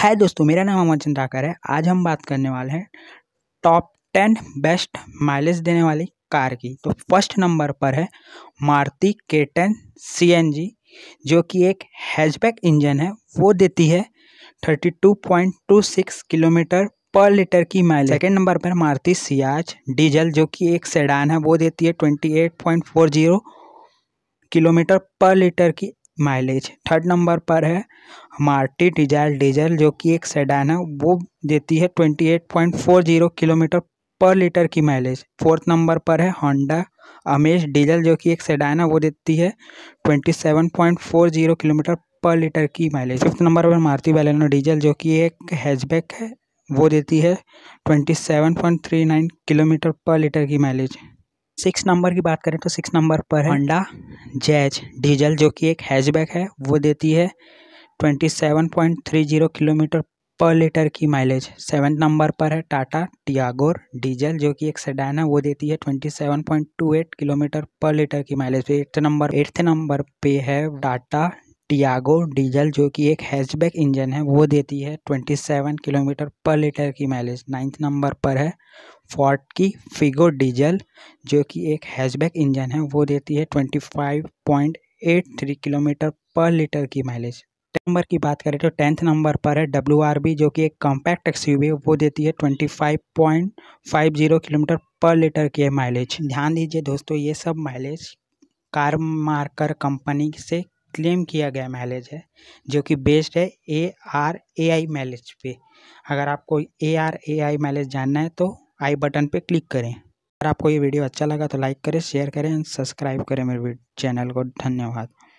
हाय दोस्तों मेरा नाम अमर चंद्राकर है आज हम बात करने वाले हैं टॉप टेन बेस्ट माइलेज देने वाली कार की तो फर्स्ट नंबर पर है मारुति के टेन सी जो कि एक हैचबैक इंजन है वो देती है 32.26 किलोमीटर पर लीटर की माइलेज सेकेंड नंबर पर मारुति सियाज डीजल जो कि एक सेडान है वो देती है 28.40 किलोमीटर पर लीटर की माइलेज थर्ड नंबर पर है मार्टी डिजायर डीजल जो कि एक सेडान है वो देती है twenty eight point four zero kilometre पर लीटर की माइलेज फोर्थ नंबर पर है होंडा अमेज डीजल जो कि एक सेडान है वो देती है twenty seven point four zero kilometre पर लीटर की माइलेज फिफ्थ नंबर पर मारती बैलेनो डीजल जो कि एक हैचबैक है वो देती है twenty seven point three nine kilometre पर लीटर की माइलेज सिक्स नंबर की बात करें तो सिक्स नंबर पर अंडा जैज डीजल जो कि एक हैचबैक है वो देती है twenty seven point three zero kilometre पर लीटर की माइलेज सेवन नंबर पर है टाटा टियागोर डीजल जो कि एक सेडान है वो देती है twenty seven point two eight kilometre पर लीटर की mileage eighth number eighth number पे है टाटा टियागो डीजल जो कि एक हैचबैक इंजन है वो देती है ट्वेंटी सेवन किलोमीटर पर लीटर की माइलेज नाइन्थ नंबर पर है फोर्ट की फिगो डीजल जो कि एक हैचबैक इंजन है वो देती है twenty five point eight three kilometre पर लीटर की माइलेज नंबर की बात करें तो टेंथ नंबर पर है डब्ल्यू आर बी जो कि एक कॉम्पैक्ट एक्सयूवी है वो देती है twenty five point five zero kilometre पर लीटर की है माइलेज ध्यान दीजिए दोस्तों ये सब माइलेज कार मार्कर कंपनी से क्लेम किया गया माइलेज है जो कि बेस्ड है A R A I mileage पे अगर आपको A R A I mileage जानना है तो आई बटन पे क्लिक करें अगर आपको ये वीडियो अच्छा लगा तो लाइक करें शेयर करें सब्सक्राइब करें मेरे चैनल को धन्यवाद